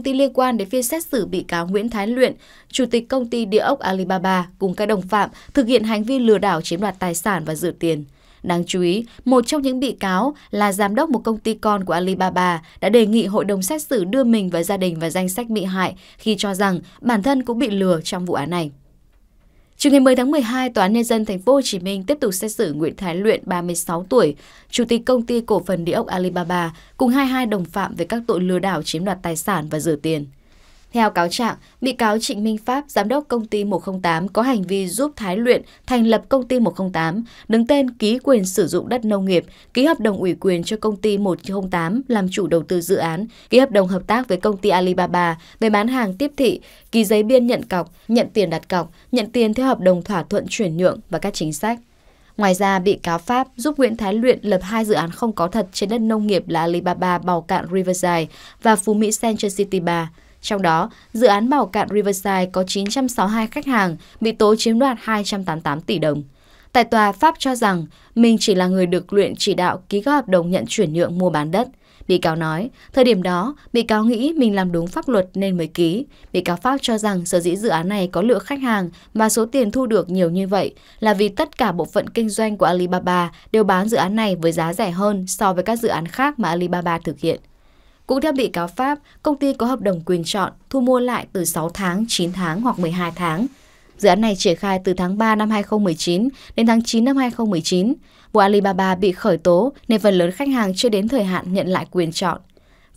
thông tin liên quan đến phiên xét xử bị cáo Nguyễn Thái Luyện, chủ tịch công ty địa ốc Alibaba cùng các đồng phạm thực hiện hành vi lừa đảo chiếm đoạt tài sản và rửa tiền. Đáng chú ý, một trong những bị cáo là giám đốc một công ty con của Alibaba đã đề nghị hội đồng xét xử đưa mình và gia đình vào danh sách bị hại khi cho rằng bản thân cũng bị lừa trong vụ án này. Chiều ngày 10 tháng 12, Tòa án Nhân dân tp HCM tiếp tục xét xử Nguyễn Thái Luyện, 36 tuổi, Chủ tịch Công ty Cổ phần Địa ốc Alibaba, cùng 22 đồng phạm về các tội lừa đảo chiếm đoạt tài sản và rửa tiền. Theo cáo trạng, bị cáo Trịnh Minh Pháp, giám đốc công ty 108 có hành vi giúp Thái Luyện thành lập công ty 108, đứng tên ký quyền sử dụng đất nông nghiệp, ký hợp đồng ủy quyền cho công ty 108 làm chủ đầu tư dự án, ký hợp đồng hợp tác với công ty Alibaba về bán hàng tiếp thị, ký giấy biên nhận cọc, nhận tiền đặt cọc, nhận tiền theo hợp đồng thỏa thuận chuyển nhượng và các chính sách. Ngoài ra, bị cáo Pháp giúp Nguyễn Thái Luyện lập hai dự án không có thật trên đất nông nghiệp là Alibaba Bào Cạn Riverside và Phú Mỹ Central City 3. Trong đó, dự án bảo cạn Riverside có 962 khách hàng bị tố chiếm đoạt 288 tỷ đồng. Tại tòa, Pháp cho rằng mình chỉ là người được luyện chỉ đạo ký các hợp đồng nhận chuyển nhượng mua bán đất. Bị cáo nói, thời điểm đó, bị cáo nghĩ mình làm đúng pháp luật nên mới ký. Bị cáo Pháp cho rằng sở dĩ dự án này có lượng khách hàng và số tiền thu được nhiều như vậy là vì tất cả bộ phận kinh doanh của Alibaba đều bán dự án này với giá rẻ hơn so với các dự án khác mà Alibaba thực hiện. Cũng theo bị cáo Pháp, công ty có hợp đồng quyền chọn thu mua lại từ 6 tháng, 9 tháng hoặc 12 tháng. Dự án này triển khai từ tháng 3 năm 2019 đến tháng 9 năm 2019. Vụ Alibaba bị khởi tố nên phần lớn khách hàng chưa đến thời hạn nhận lại quyền chọn.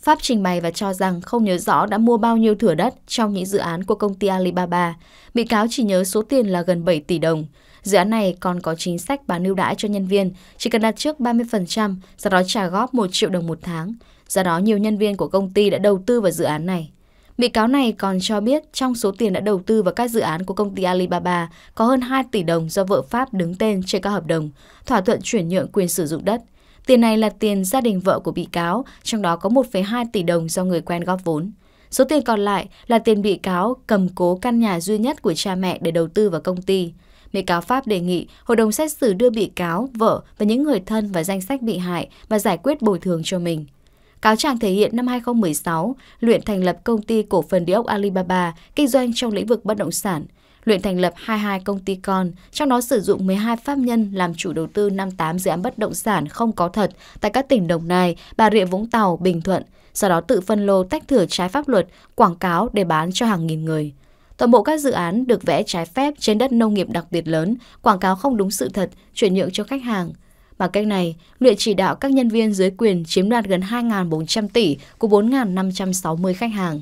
Pháp trình bày và cho rằng không nhớ rõ đã mua bao nhiêu thửa đất trong những dự án của công ty Alibaba. Bị cáo chỉ nhớ số tiền là gần 7 tỷ đồng. Dự án này còn có chính sách bán ưu đãi cho nhân viên, chỉ cần đặt trước 30%, sau đó trả góp 1 triệu đồng một tháng. Do đó nhiều nhân viên của công ty đã đầu tư vào dự án này. Bị cáo này còn cho biết trong số tiền đã đầu tư vào các dự án của công ty Alibaba có hơn 2 tỷ đồng do vợ Pháp đứng tên trên các hợp đồng, thỏa thuận chuyển nhượng quyền sử dụng đất. Tiền này là tiền gia đình vợ của bị cáo, trong đó có 1,2 tỷ đồng do người quen góp vốn. Số tiền còn lại là tiền bị cáo cầm cố căn nhà duy nhất của cha mẹ để đầu tư vào công ty. Bị cáo Pháp đề nghị hội đồng xét xử đưa bị cáo, vợ và những người thân vào danh sách bị hại và giải quyết bồi thường cho mình. Cáo trạng thể hiện năm 2016, Luyện thành lập công ty cổ phần địa ốc Alibaba, kinh doanh trong lĩnh vực bất động sản. Luyện thành lập 22 công ty con, trong đó sử dụng 12 pháp nhân làm chủ đầu tư 58 dự án bất động sản không có thật tại các tỉnh Đồng Nai, Bà Rịa Vũng Tàu, Bình Thuận, sau đó tự phân lô tách thửa trái pháp luật, quảng cáo để bán cho hàng nghìn người. Toàn bộ các dự án được vẽ trái phép trên đất nông nghiệp đặc biệt lớn, quảng cáo không đúng sự thật, chuyển nhượng cho khách hàng. Bằng cách này, luyện chỉ đạo các nhân viên dưới quyền chiếm đoạt gần 2.400 tỷ của 4.560 khách hàng.